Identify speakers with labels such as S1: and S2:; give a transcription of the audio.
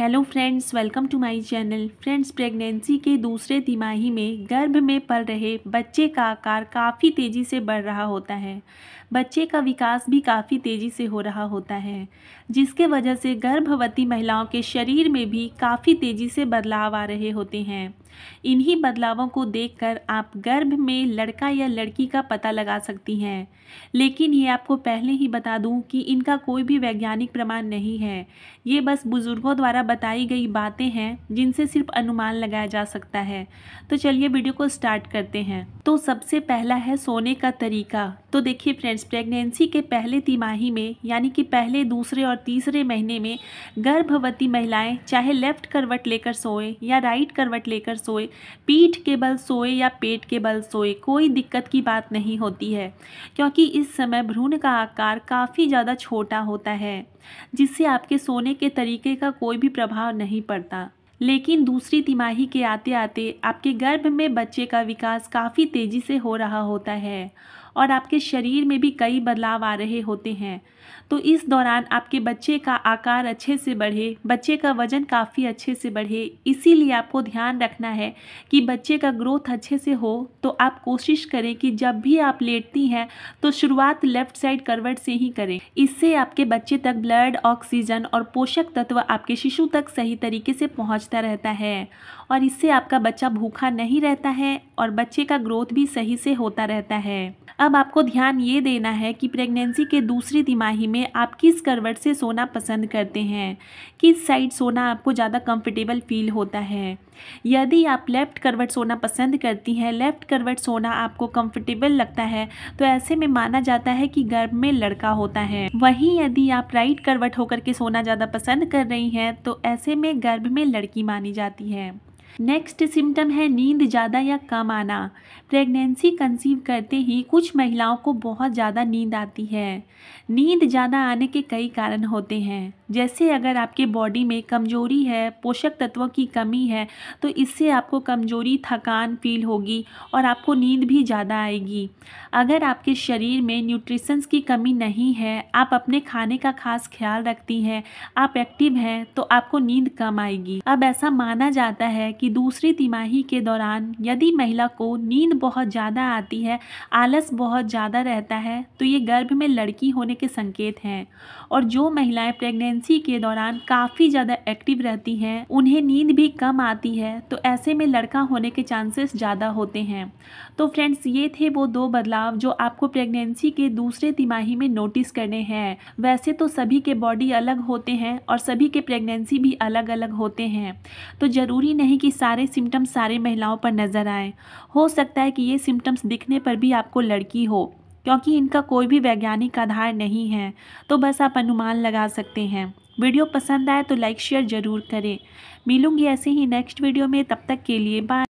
S1: hello friends welcome to my channel friends pregnancy के दूसरे तिमाही में गर्भ में पल रहे बच्चे का आकार काफ़ी तेज़ी से बढ़ रहा होता है बच्चे का विकास भी काफ़ी तेज़ी से हो रहा होता है जिसके वजह से गर्भवती महिलाओं के शरीर में भी काफ़ी तेज़ी से बदलाव आ रहे होते हैं इन्हीं बदलावों को देखकर आप गर्भ में लड़का या लड़की का पता लगा सकती हैं लेकिन ये आपको पहले ही बता दूं कि इनका कोई भी वैज्ञानिक प्रमाण नहीं है ये बस बुज़ुर्गों द्वारा बताई गई बातें हैं जिनसे सिर्फ अनुमान लगाया जा सकता है तो चलिए वीडियो को स्टार्ट करते हैं तो सबसे पहला है सोने का तरीका तो देखिए फ्रेंड्स प्रेगनेंसी के पहले तिमाही में यानी कि पहले दूसरे और तीसरे महीने में गर्भवती महिलाएं चाहे लेफ्ट करवट लेकर सोएँ या राइट करवट लेकर सोए पीठ के बल सोए या पेट के बल सोए कोई दिक्कत की बात नहीं होती है क्योंकि इस समय भ्रूण का आकार काफ़ी ज़्यादा छोटा होता है जिससे आपके सोने के तरीके का कोई भी प्रभाव नहीं पड़ता लेकिन दूसरी तिमाही के आते आते आपके गर्भ में बच्चे का विकास काफ़ी तेज़ी से हो रहा होता है और आपके शरीर में भी कई बदलाव आ रहे होते हैं तो इस दौरान आपके बच्चे का आकार अच्छे से बढ़े बच्चे का वजन काफ़ी अच्छे से बढ़े इसीलिए आपको ध्यान रखना है कि बच्चे का ग्रोथ अच्छे से हो तो आप कोशिश करें कि जब भी आप लेटती हैं तो शुरुआत लेफ्ट साइड करवट से ही करें इससे आपके बच्चे तक ब्लड ऑक्सीजन और पोषक तत्व आपके शिशु तक सही तरीके से पहुँचता रहता है और इससे आपका बच्चा भूखा नहीं रहता है और बच्चे का ग्रोथ भी सही से होता रहता है अब आपको ध्यान ये देना है कि प्रेगनेंसी के दूसरी तिमाही में आप किस करवट से सोना पसंद करते हैं किस साइड सोना आपको ज़्यादा कंफर्टेबल फील होता है यदि आप लेफ़्ट करवट सोना पसंद करती हैं लेफ़्ट करवट सोना आपको कंफर्टेबल लगता है तो ऐसे में माना जाता है कि गर्भ में लड़का होता है वहीं यदि आप राइट करवट होकर के सोना ज़्यादा पसंद कर रही हैं तो ऐसे में गर्भ में लड़की मानी जाती है नेक्स्ट सिम्टम है नींद ज़्यादा या कम आना प्रेगनेंसी कंसीव करते ही कुछ महिलाओं को बहुत ज़्यादा नींद आती है नींद ज़्यादा आने के कई कारण होते हैं जैसे अगर आपके बॉडी में कमजोरी है पोषक तत्वों की कमी है तो इससे आपको कमजोरी थकान फील होगी और आपको नींद भी ज़्यादा आएगी अगर आपके शरीर में न्यूट्रिशंस की कमी नहीं है आप अपने खाने का खास ख्याल रखती हैं आप एक्टिव हैं तो आपको नींद कम आएगी अब ऐसा माना जाता है कि दूसरी तिमाही के दौरान यदि महिला को नींद बहुत ज़्यादा आती है आलस बहुत ज़्यादा रहता है तो ये गर्भ में लड़की होने के संकेत हैं और जो महिलाएं प्रेग्नेंसी प्रेगनेंसी के दौरान काफ़ी ज़्यादा एक्टिव रहती हैं उन्हें नींद भी कम आती है तो ऐसे में लड़का होने के चांसेस ज़्यादा होते हैं तो फ्रेंड्स ये थे वो दो बदलाव जो आपको प्रेगनेंसी के दूसरे तिमाही में नोटिस करने हैं वैसे तो सभी के बॉडी अलग होते हैं और सभी के प्रेगनेंसी भी अलग अलग होते हैं तो ज़रूरी नहीं कि सारे सिम्टम्स सारे महिलाओं पर नज़र आए हो सकता है कि ये सिम्टम्स दिखने पर भी आपको लड़की हो क्योंकि इनका कोई भी वैज्ञानिक आधार नहीं है तो बस आप अनुमान लगा सकते हैं वीडियो पसंद आए तो लाइक शेयर ज़रूर करें मिलूंगी ऐसे ही नेक्स्ट वीडियो में तब तक के लिए बाय